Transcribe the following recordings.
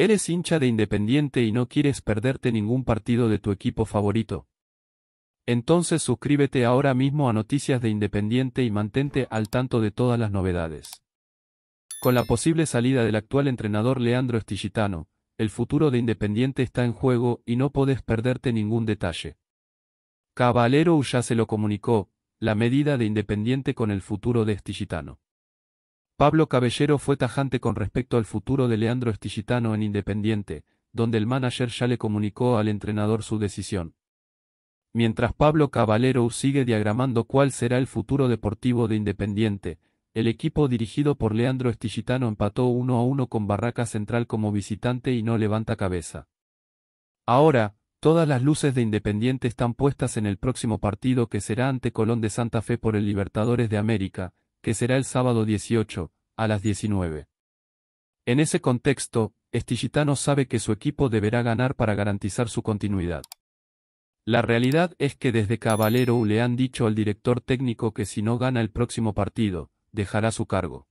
Eres hincha de Independiente y no quieres perderte ningún partido de tu equipo favorito. Entonces suscríbete ahora mismo a Noticias de Independiente y mantente al tanto de todas las novedades. Con la posible salida del actual entrenador Leandro Estigitano, el futuro de Independiente está en juego y no puedes perderte ningún detalle. Caballero ya se lo comunicó, la medida de Independiente con el futuro de Estigitano. Pablo Cabellero fue tajante con respecto al futuro de Leandro Estigitano en Independiente, donde el manager ya le comunicó al entrenador su decisión. Mientras Pablo Caballero sigue diagramando cuál será el futuro deportivo de Independiente, el equipo dirigido por Leandro Estigitano empató 1 a 1 con Barraca Central como visitante y no levanta cabeza. Ahora, todas las luces de Independiente están puestas en el próximo partido que será ante Colón de Santa Fe por el Libertadores de América, que será el sábado 18, a las 19. En ese contexto, Estigitano sabe que su equipo deberá ganar para garantizar su continuidad. La realidad es que desde Cavalero le han dicho al director técnico que si no gana el próximo partido, dejará su cargo.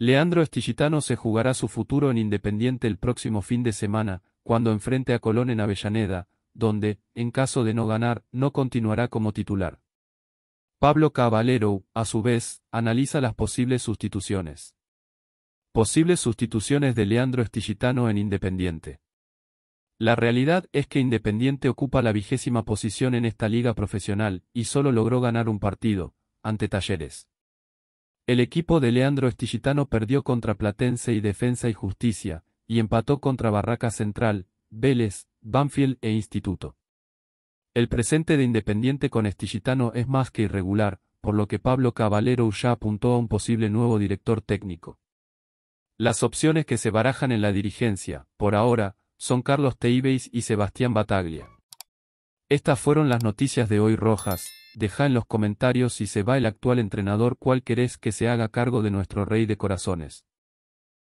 Leandro Estigitano se jugará su futuro en Independiente el próximo fin de semana, cuando enfrente a Colón en Avellaneda, donde, en caso de no ganar, no continuará como titular. Pablo Caballero, a su vez, analiza las posibles sustituciones. Posibles sustituciones de Leandro Estigitano en Independiente. La realidad es que Independiente ocupa la vigésima posición en esta liga profesional y solo logró ganar un partido, ante Talleres. El equipo de Leandro Estigitano perdió contra Platense y Defensa y Justicia, y empató contra Barraca Central, Vélez, Banfield e Instituto. El presente de Independiente con Estigitano es más que irregular, por lo que Pablo Caballero ya apuntó a un posible nuevo director técnico. Las opciones que se barajan en la dirigencia, por ahora, son Carlos Teibeis y Sebastián Bataglia. Estas fueron las noticias de hoy rojas, deja en los comentarios si se va el actual entrenador cuál querés que se haga cargo de nuestro rey de corazones.